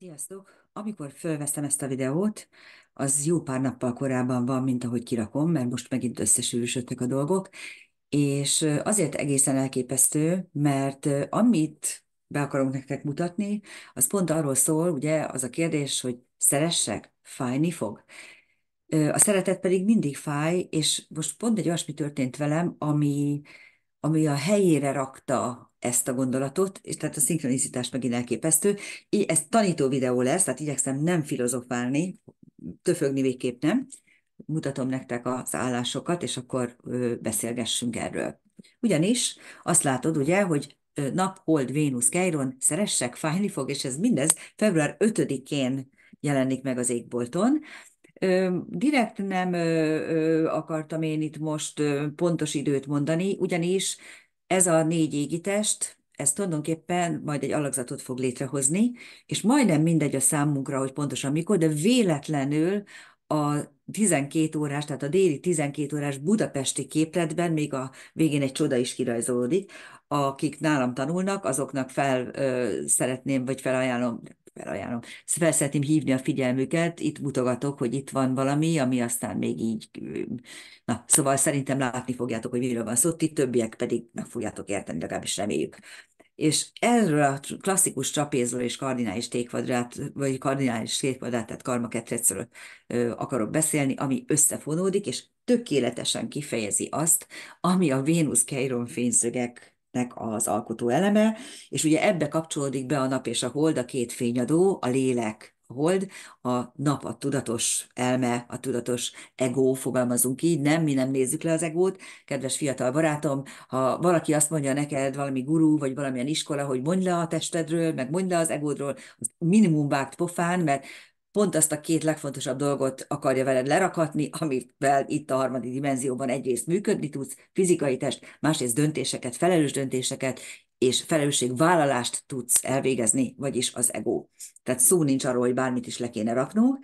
Sziasztok! Amikor fölveszem ezt a videót, az jó pár nappal korábban van, mint ahogy kirakom, mert most megint összesűrűsödtek a dolgok, és azért egészen elképesztő, mert amit be akarunk nektek mutatni, az pont arról szól, ugye az a kérdés, hogy szeressek, fájni fog. A szeretet pedig mindig fáj, és most pont egy olyasmi történt velem, ami, ami a helyére rakta ezt a gondolatot, és tehát a szinkronizitás megint elképesztő. Így ez tanító videó lesz, tehát igyekszem nem filozofálni, töfögni végképp nem. Mutatom nektek az állásokat, és akkor beszélgessünk erről. Ugyanis azt látod, ugye, hogy nap, hold, Vénusz, Keiron, szeressek, fájni fog, és ez mindez február 5-én jelenik meg az égbolton. Direkt nem akartam én itt most pontos időt mondani, ugyanis ez a négy égitest, ez tulajdonképpen majd egy alakzatot fog létrehozni, és majdnem mindegy a számunkra, hogy pontosan mikor, de véletlenül a 12 órás, tehát a déli 12 órás budapesti képletben még a végén egy csoda is kirajzolódik. Akik nálam tanulnak, azoknak fel ö, szeretném, vagy felajánlom, felajánlom. Fel szeretném hívni a figyelmüket, itt mutogatok, hogy itt van valami, ami aztán még így, na, szóval szerintem látni fogjátok, hogy miről van szó, ti többiek pedig meg fogjátok érteni, legalábbis reméljük és erről a klasszikus trapézról és kardinális tékvadrát, vagy kardinális tékvadrát, tehát karma ketrecről akarok beszélni, ami összefonódik, és tökéletesen kifejezi azt, ami a Vénusz Keiron fényszögek nek az alkotó eleme, és ugye ebbe kapcsolódik be a nap és a hold, a két fényadó, a lélek, a hold, a nap, a tudatos elme, a tudatos ego, fogalmazunk így, nem, mi nem nézzük le az egót. Kedves fiatal barátom, ha valaki azt mondja neked, valami gurú, vagy valamilyen iskola, hogy mondj le a testedről, meg mondj le az egódról, az minimum vágt pofán, mert pont azt a két legfontosabb dolgot akarja veled lerakatni, amivel itt a harmadik dimenzióban egyrészt működni tudsz, fizikai test, másrészt döntéseket, felelős döntéseket, és felelősségvállalást tudsz elvégezni, vagyis az ego. Tehát szó nincs arról, hogy bármit is le kéne raknunk,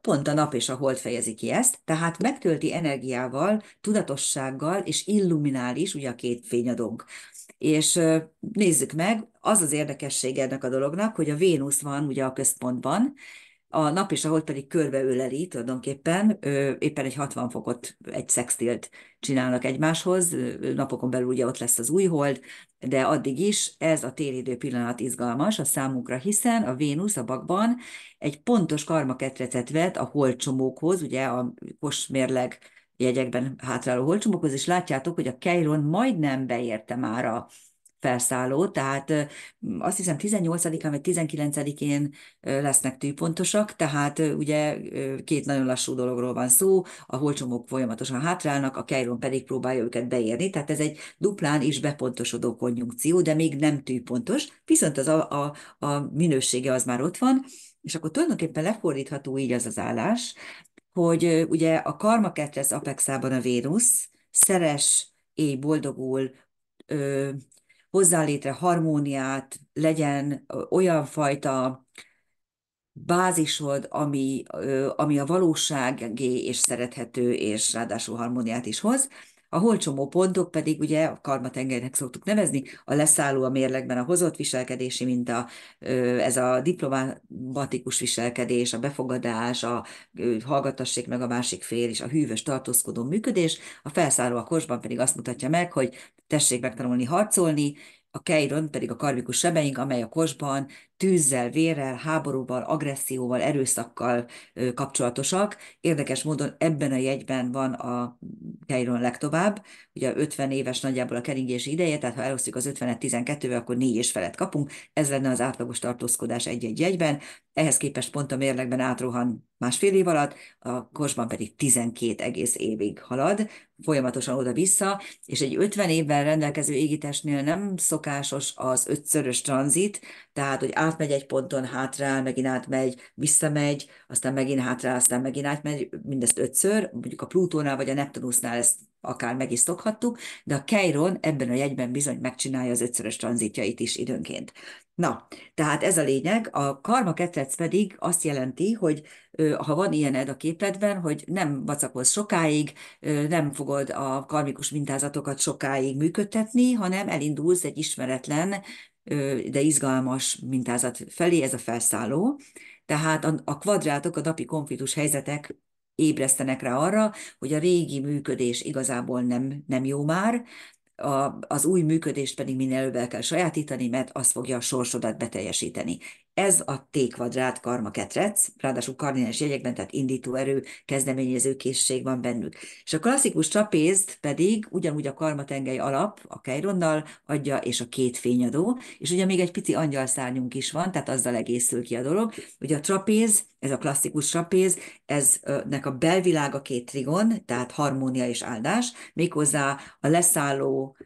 pont a nap és a hold fejezi ki ezt, tehát megtölti energiával, tudatossággal, és illuminális ugye a két fényadónk. És nézzük meg, az az érdekessége ennek a dolognak, hogy a Vénusz van ugye a központban, a nap és a hold pedig körbeöleli tulajdonképpen, éppen egy 60 fokot, egy szextilt csinálnak egymáshoz, napokon belül ugye ott lesz az új hold, de addig is ez a téridő pillanat izgalmas a számunkra, hiszen a Vénusz a bakban egy pontos karmaketrecet vet a holdcsomókhoz, ugye a kosmérleg jegyekben hátráló holcsomókhoz, és látjátok, hogy a Keiron majdnem beérte már a felszálló, tehát azt hiszem 18-án vagy 19-én lesznek tűpontosak, tehát ugye két nagyon lassú dologról van szó, a holcsomók folyamatosan hátrálnak, a Keiron pedig próbálja őket beérni, tehát ez egy duplán is bepontosodó konjunkció, de még nem tűpontos, viszont az a, a, a minősége az már ott van, és akkor tulajdonképpen lefordítható így az az állás, hogy ugye a karma ketresz apexában a Vénusz, szeres, éj, boldogul, ö, hozzá létre harmóniát, legyen olyan fajta bázisod, ami, ami a valóságé és szerethető, és ráadásul harmóniát is hoz. A holcsomó pontok pedig ugye a karmatengernek szoktuk nevezni, a leszálló a mérlegben a hozott viselkedési a ez a diplomatikus viselkedés, a befogadás, a hallgatassék meg a másik fél és a hűvös tartózkodó működés, a felszálló a korsban pedig azt mutatja meg, hogy tessék megtanulni harcolni, a keiron pedig a karmikus sebeink, amely a kosban tűzzel, vérrel, háborúval, agresszióval, erőszakkal kapcsolatosak. Érdekes módon ebben a jegyben van a keiron legtovább. Ugye 50 éves nagyjából a keringési ideje, tehát ha elosztjuk az 50-et 12-vel, akkor 4 és felett kapunk. Ez lenne az átlagos tartózkodás egy-egy jegyben. Ehhez képest pont a mérlegben átrohan másfél év alatt, a korsban pedig 12 egész évig halad, folyamatosan oda-vissza, és egy 50 évvel rendelkező égitestnél nem szokásos az ötszörös tranzit, tehát, hogy átmegy egy ponton, hátrál, megint átmegy, visszamegy, aztán megint hátrál, aztán megint átmegy, mindezt ötször, mondjuk a Plutónál vagy a Neptunusnál ezt akár meg is szokhattuk, de a Keiron ebben a jegyben bizony megcsinálja az ötszörös tranzitjait is időnként. Na, tehát ez a lényeg. A karma ketrec pedig azt jelenti, hogy ha van ilyened a képedben, hogy nem vacakolsz sokáig, nem fogod a karmikus mintázatokat sokáig működtetni, hanem elindulsz egy ismeretlen, de izgalmas mintázat felé, ez a felszálló. Tehát a kvadrátok, a napi konfliktus helyzetek ébresztenek rá arra, hogy a régi működés igazából nem, nem jó már, a, az új működést pedig minél előbb el kell sajátítani, mert az fogja a sorsodat beteljesíteni. Ez a T-kvadrát karma ketrec, ráadásul kardinális jegyekben, tehát indító erő, kezdeményező készség van bennük. És a klasszikus csapézt pedig ugyanúgy a karma tengely alap, a kejronnal adja, és a két fényadó, és ugye még egy pici angyalszárnyunk is van, tehát azzal egészül ki a dolog. Ugye a trapéz, ez a klasszikus trapéz, ez nek a belvilága két trigon, tehát harmónia és áldás, méghozzá a leszálló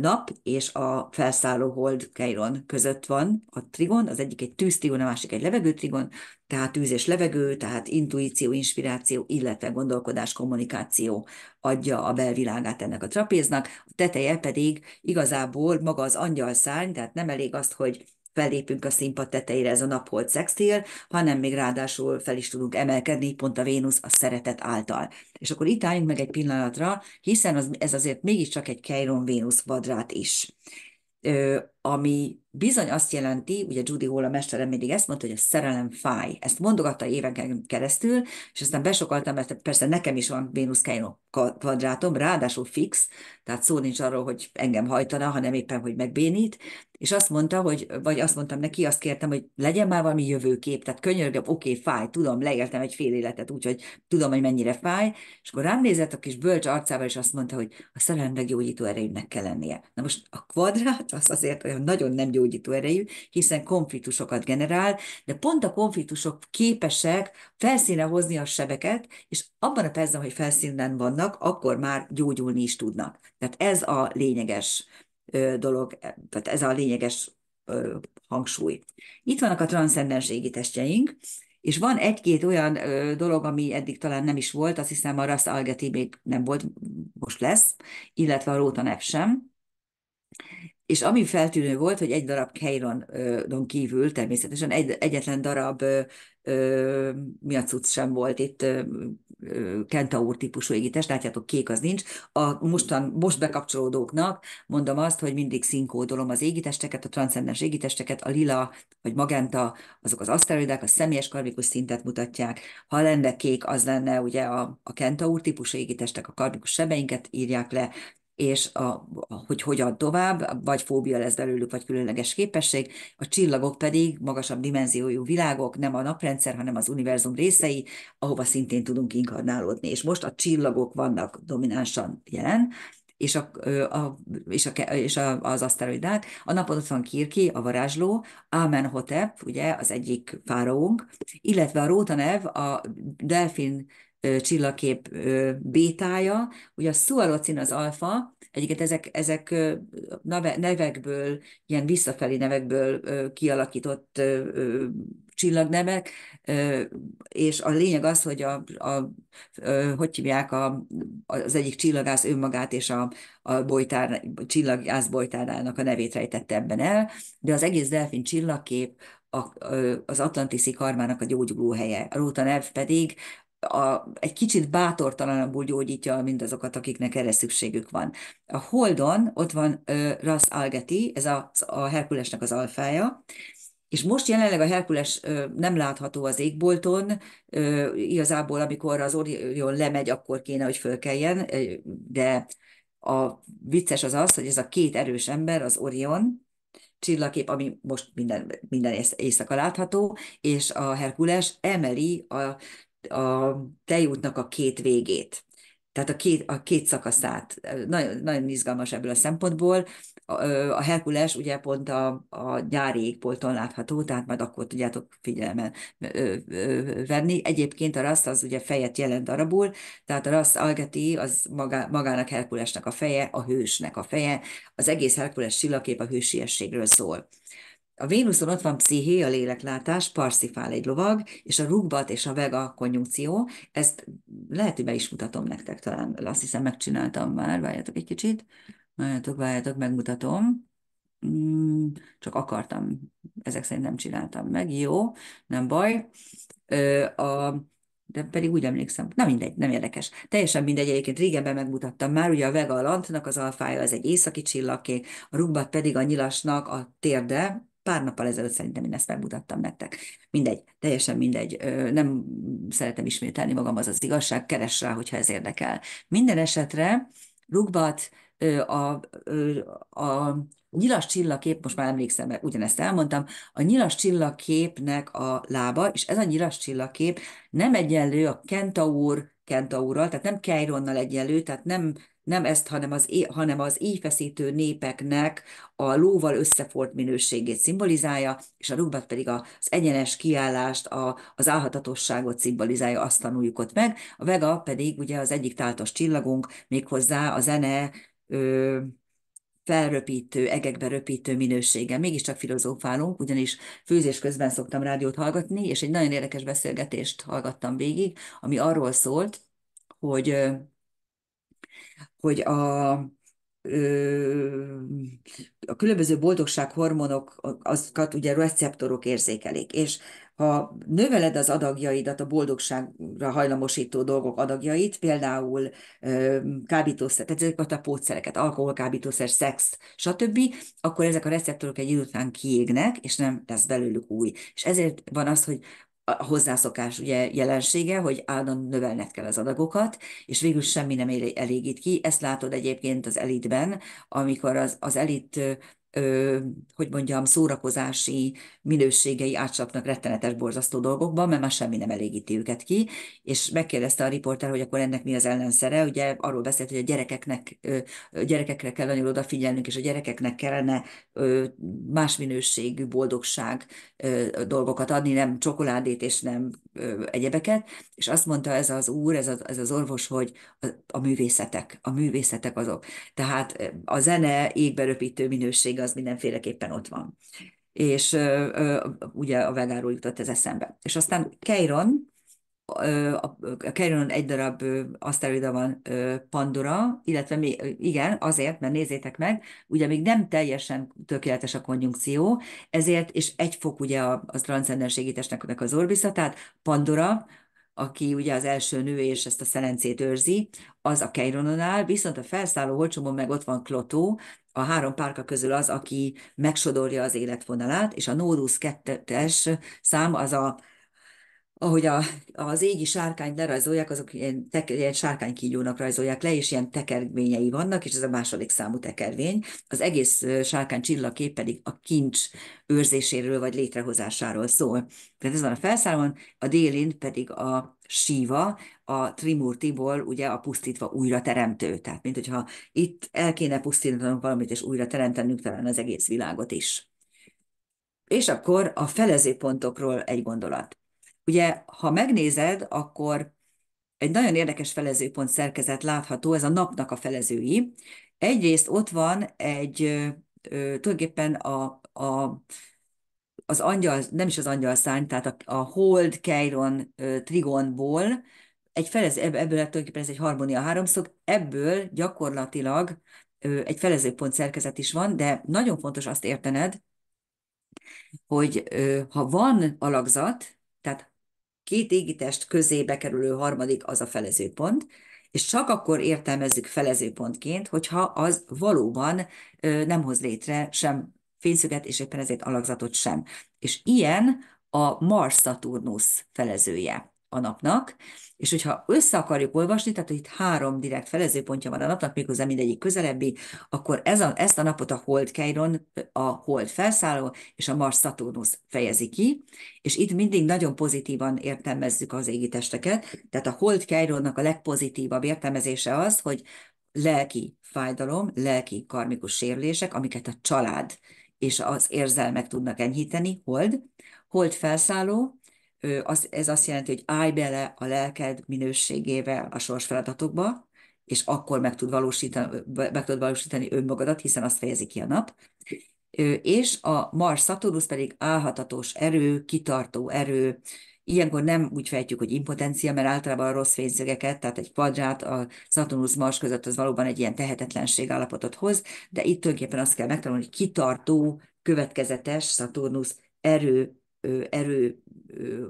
nap és a felszálló hold Keiron között van a trigon, az egyik egy tűztrigon, a másik egy levegőtrigon, tehát tűz és levegő, tehát intuíció, inspiráció, illetve gondolkodás, kommunikáció adja a belvilágát ennek a trapéznak, a teteje pedig igazából maga az angyalszárny, tehát nem elég azt, hogy fellépünk a színpad tetejére ez a naphold szextil, hanem még ráadásul fel is tudunk emelkedni, pont a Vénusz a szeretet által. És akkor itt álljunk meg egy pillanatra, hiszen az, ez azért mégiscsak egy Keiron-Vénusz vadrát is ami bizony azt jelenti, ugye Judy Hall a mesterem mindig ezt mondta, hogy a szerelem fáj. Ezt mondogatta éveken keresztül, és aztán besokaltam, mert persze nekem is van Vénusz Keino kvadrátom, ráadásul fix, tehát szó nincs arról, hogy engem hajtana, hanem éppen, hogy megbénít, és azt mondta, hogy, vagy azt mondtam neki, azt kértem, hogy legyen már valami jövőkép, tehát könyörgöm, oké, okay, fáj, tudom, leértem egy fél életet, úgyhogy tudom, hogy mennyire fáj, és akkor rám nézett a kis bölcs arcával, és azt mondta, hogy a szerelemnek gyógyító erejűnek kell lennie. Na most a kvadrát az azért olyan nagyon nem gyógyító erejű, hiszen konfliktusokat generál, de pont a konfliktusok képesek felszínre hozni a sebeket, és abban a percben, hogy felszínen vannak, akkor már gyógyulni is tudnak. Tehát ez a lényeges dolog, e, tehát ez a lényeges hangsúly. Itt vannak a transzcendens testjeink, és van egy-két olyan dolog, ami eddig talán nem is volt, azt hiszem a Rasz Algeti még nem volt, most lesz, illetve a Róta Nef sem. És ami feltűnő volt, hogy egy darab Keiron kívül természetesen egy, egyetlen darab miacuc sem volt itt kentaur típusú égítest, látjátok, kék az nincs. A mostan, most bekapcsolódóknak mondom azt, hogy mindig színkódolom az égitesteket, a transzcendens égitesteket, a lila vagy magenta, azok az aszteroidák, a személyes karmikus szintet mutatják. Ha lenne kék, az lenne ugye a, a kentaur típusú égitestek, a karmikus sebeinket írják le, és a, hogy hogyan tovább, vagy fóbia lesz belőlük, vagy különleges képesség, a csillagok pedig magasabb dimenziójú világok, nem a naprendszer, hanem az univerzum részei, ahova szintén tudunk inkarnálódni. És most a csillagok vannak dominánsan jelen, és, a, a, és, a, és a, az aszteroidák. A napon ott van Kirki, a varázsló, Amenhotep, ugye az egyik fáraónk, illetve a nev a delfin csillagkép bétája, ugye a szuarocin az alfa, Egyébként ezek, ezek nevekből, ilyen visszafelé nevekből kialakított csillagnemek, és a lényeg az, hogy a, a hogy hívják a, az egyik csillagász önmagát és a, a bolytár, csillagász bolytárának a nevét rejtette ebben el, de az egész delfin csillagkép a, az Atlantiszi karmának a gyógyulóhelye. A Róta nev pedig a, egy kicsit bátortalanabbul gyógyítja mindazokat, akiknek erre szükségük van. A Holdon ott van uh, Rasz Algeti, ez a, a Herkulesnek az alfája, és most jelenleg a Herkules nem látható az égbolton, igazából amikor az Orion lemegy, akkor kéne, hogy fölkeljen, de a vicces az az, hogy ez a két erős ember, az Orion csillagkép, ami most minden, minden éjszaka látható, és a Herkules emeli a a tejútnak a két végét, tehát a két, a két szakaszát. Nagyon, nagyon izgalmas ebből a szempontból. A, a Herkules ugye pont a, a nyári égbolton látható, tehát majd akkor tudjátok figyelmen venni. Egyébként a rassz az ugye fejet jelent arabul, tehát a rassz algeti az magá, magának Herkulesnek a feje, a hősnek a feje. Az egész Herkules silakép a hősiességről szól. A Vénuszon ott van psziché, a léleklátás, parszifál egy lovag, és a rugbat és a vega konjunkció, ezt lehet, hogy be is mutatom nektek talán, azt hiszem megcsináltam már, várjátok egy kicsit, várjátok, várjátok, megmutatom. Mm, csak akartam, ezek szerint nem csináltam meg, jó, nem baj. A, de pedig úgy emlékszem, na mindegy, nem érdekes. Teljesen mindegy, egyébként régebben megmutattam már, ugye a Vega Lantnak az alfája, ez egy északi csillagkék, a rugbat pedig a nyilasnak a térde, pár nappal ezelőtt szerintem én ezt megmutattam nektek. Mindegy, teljesen mindegy, nem szeretem ismételni magam, az az igazság, keres rá, hogyha ez érdekel. Minden esetre Rugbat a, a, a a nyilas csillagkép, most már emlékszem, mert ugyanezt elmondtam, a nyilas csillagképnek a lába, és ez a nyilas csillagkép nem egyenlő a kentaur kentaurral, tehát nem Keironnal egyenlő, tehát nem, nem ezt, hanem az, hanem az éjfeszítő népeknek a lóval összefort minőségét szimbolizálja, és a rugbat pedig az egyenes kiállást, a, az álhatatosságot szimbolizálja, azt tanuljuk ott meg. A vega pedig ugye az egyik táltos csillagunk, méghozzá a zene, ö, felröpítő, egekbe röpítő minősége. Mégiscsak filozófálunk, ugyanis főzés közben szoktam rádiót hallgatni, és egy nagyon érdekes beszélgetést hallgattam végig, ami arról szólt, hogy, hogy a, a különböző hormonok azokat ugye receptorok érzékelik, és ha növeled az adagjaidat, a boldogságra hajlamosító dolgok adagjait, például kábítószer, tehát ezeket a pótszereket, alkohol, kábítószer, szex, stb., akkor ezek a receptorok egy idő után kiégnek, és nem lesz belőlük új. És ezért van az, hogy a hozzászokás ugye jelensége, hogy állandóan növelned kell az adagokat, és végül semmi nem elégít ki. Ezt látod egyébként az elitben, amikor az, az elit ö, hogy mondjam, szórakozási minőségei átcsapnak rettenetes, borzasztó dolgokba, mert már semmi nem elégíti őket ki, és megkérdezte a riporter, hogy akkor ennek mi az ellenszere, ugye arról beszélt, hogy a gyerekeknek, ö, gyerekekre kell nagyon odafigyelnünk, és a gyerekeknek kellene ö, más minőségű boldogság ö, dolgokat adni, nem csokoládét és nem ö, egyebeket, és azt mondta ez az úr, ez, az ez az orvos, hogy a, a művészetek, a művészetek azok. Tehát a zene égberöpítő minősége az mindenféleképpen ott van. És ö, ugye a vegáról jutott ez eszembe. És aztán Keiron, a Keiron egy darab aszteroida van Pandora, illetve mi, igen, azért, mert nézzétek meg, ugye még nem teljesen tökéletes a konjunkció, ezért, és egy fok ugye a, a testnek az orbiszatát, Pandora aki ugye az első nő és ezt a szelencét őrzi, az a Keironon áll, viszont a felszálló holcsomon meg ott van Klotó, a három párka közül az, aki megsodorja az életvonalát, és a Nórusz kettes szám az a ahogy a, az égi sárkányt lerajzolják, azok ilyen, teker, ilyen sárkánykígyónak rajzolják le, és ilyen tekervényei vannak, és ez a második számú tekervény. Az egész sárkány csillagkép pedig a kincs őrzéséről vagy létrehozásáról szól. Tehát ez van a felszámon, a délin pedig a síva, a Trimurtiból ugye a pusztítva újra teremtő. Tehát, mint hogyha itt el kéne pusztítanunk valamit, és újra teremtenünk talán az egész világot is. És akkor a felezőpontokról egy gondolat. Ugye, ha megnézed, akkor egy nagyon érdekes felezőpont szerkezet látható, ez a napnak a felezői. Egyrészt ott van egy, tulajdonképpen a, a, az angyal, nem is az angyal szárny, tehát a, a hold, keiron, trigonból, egy felező, ebből tulajdonképpen ez egy harmónia háromszög, ebből gyakorlatilag egy felezőpont szerkezet is van, de nagyon fontos azt értened, hogy ha van alakzat, két égitest közébe kerülő harmadik az a felezőpont, és csak akkor értelmezzük felezőpontként, hogyha az valóban nem hoz létre sem fényszöget, és éppen ezért alakzatot sem. És ilyen a Mars-Saturnus felezője a napnak, és hogyha össze akarjuk olvasni, tehát itt három direkt felezőpontja van a napnak, méghozzá mindegyik közelebbi, akkor ez a, ezt a napot a Hold Chiron, a Hold felszálló és a Mars Saturnus fejezi ki, és itt mindig nagyon pozitívan értelmezzük az égitesteket, tehát a Hold Chironnak a legpozitívabb értelmezése az, hogy lelki fájdalom, lelki karmikus sérülések, amiket a család és az érzelmek tudnak enyhíteni, hold, hold felszálló, az, ez azt jelenti, hogy állj bele a lelked minőségével a feladatokba, és akkor meg, tud valósítani, meg tud valósítani önmagadat, hiszen azt fejezi ki a nap. És a Mars Saturnus pedig álhatatos erő, kitartó erő, Ilyenkor nem úgy fejtjük, hogy impotencia, mert általában a rossz fényszögeket, tehát egy kvadrát a Saturnus Mars között az valóban egy ilyen tehetetlenség állapotot hoz, de itt tulajdonképpen azt kell megtanulni, hogy kitartó, következetes Saturnus erő erő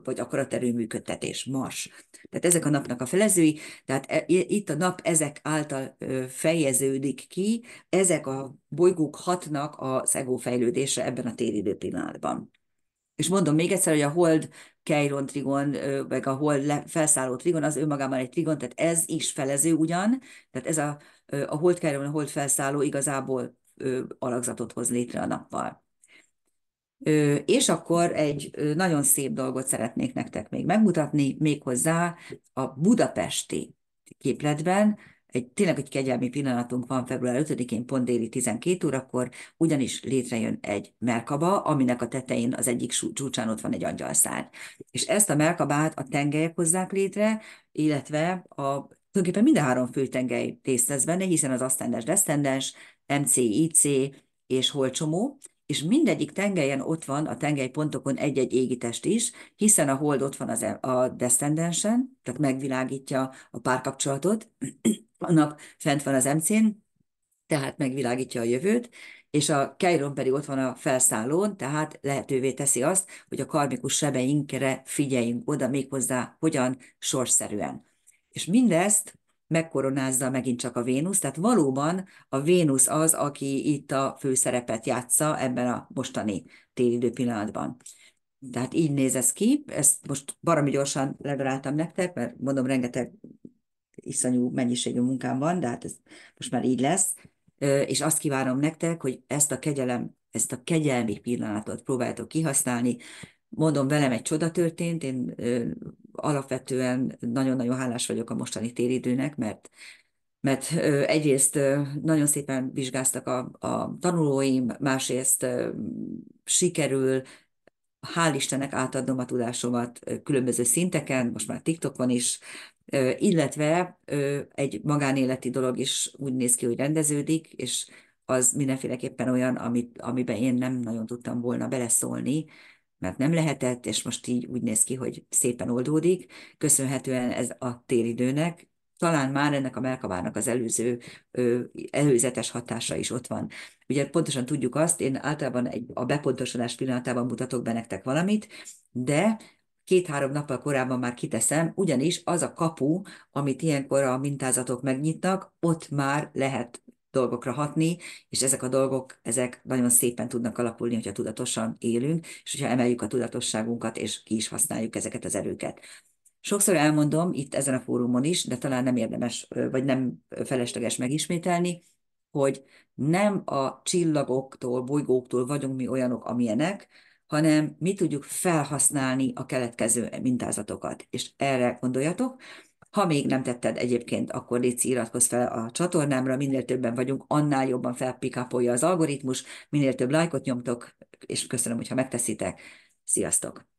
vagy akaraterő működtetés, mars. Tehát ezek a napnak a felezői, tehát e, itt a nap ezek által fejeződik ki, ezek a bolygók hatnak a szegó fejlődése ebben a téridő pillanatban. És mondom még egyszer, hogy a hold Keiron trigon, meg a hold felszálló trigon, az önmagában egy trigon, tehát ez is felező ugyan, tehát ez a, a hold Keiron, a hold felszálló igazából alakzatot hoz létre a nappal. És akkor egy nagyon szép dolgot szeretnék nektek még megmutatni, méghozzá a budapesti képletben, egy, tényleg egy kegyelmi pillanatunk van február 5-én, pont déli 12 órakor, ugyanis létrejön egy merkaba, aminek a tetején az egyik csúcsán ott van egy angyalszár. És ezt a merkabát a tengelyek hozzák létre, illetve a tulajdonképpen minden a három fő részt vesz benne, hiszen az asztendes, desztendes, MCIC és holcsomó, és mindegyik tengelyen ott van a tengelypontokon egy-egy égitest is, hiszen a hold ott van az, e, a descendensen, tehát megvilágítja a párkapcsolatot, a nap fent van az emcén, tehát megvilágítja a jövőt, és a Keiron pedig ott van a felszállón, tehát lehetővé teszi azt, hogy a karmikus sebeinkre figyeljünk oda, méghozzá hogyan sorszerűen. És mindezt megkoronázza megint csak a Vénusz, tehát valóban a Vénusz az, aki itt a főszerepet játsza ebben a mostani télidő pillanatban. Tehát így néz ez ki, ezt most baromi gyorsan ledaráltam nektek, mert mondom, rengeteg iszonyú mennyiségű munkám van, de hát ez most már így lesz, és azt kívánom nektek, hogy ezt a kegyelem, ezt a kegyelmi pillanatot próbáltok kihasználni. Mondom, velem egy csoda történt, én alapvetően nagyon-nagyon hálás vagyok a mostani téridőnek, mert mert egyrészt nagyon szépen vizsgáztak a, a tanulóim, másrészt sikerül hál' Istennek átadnom a tudásomat különböző szinteken, most már TikTokon is, illetve egy magánéleti dolog is úgy néz ki, hogy rendeződik, és az mindenféleképpen olyan, amit, amiben én nem nagyon tudtam volna beleszólni, mert nem lehetett, és most így úgy néz ki, hogy szépen oldódik, köszönhetően ez a téridőnek, talán már ennek a melkavárnak az előző, előzetes hatása is ott van. Ugye pontosan tudjuk azt, én általában egy, a bepontosodás pillanatában mutatok be nektek valamit, de két-három nappal korábban már kiteszem, ugyanis az a kapu, amit ilyenkor a mintázatok megnyitnak, ott már lehet dolgokra hatni, és ezek a dolgok, ezek nagyon szépen tudnak alakulni, hogyha tudatosan élünk, és hogyha emeljük a tudatosságunkat, és ki is használjuk ezeket az erőket. Sokszor elmondom itt ezen a fórumon is, de talán nem érdemes, vagy nem felesleges megismételni, hogy nem a csillagoktól, bolygóktól vagyunk mi olyanok, amilyenek, hanem mi tudjuk felhasználni a keletkező mintázatokat. És erre gondoljatok, ha még nem tetted egyébként, akkor légy iratkozz fel a csatornámra, minél többen vagyunk, annál jobban felpikapolja az algoritmus, minél több lájkot nyomtok, és köszönöm, hogyha megteszitek. Sziasztok!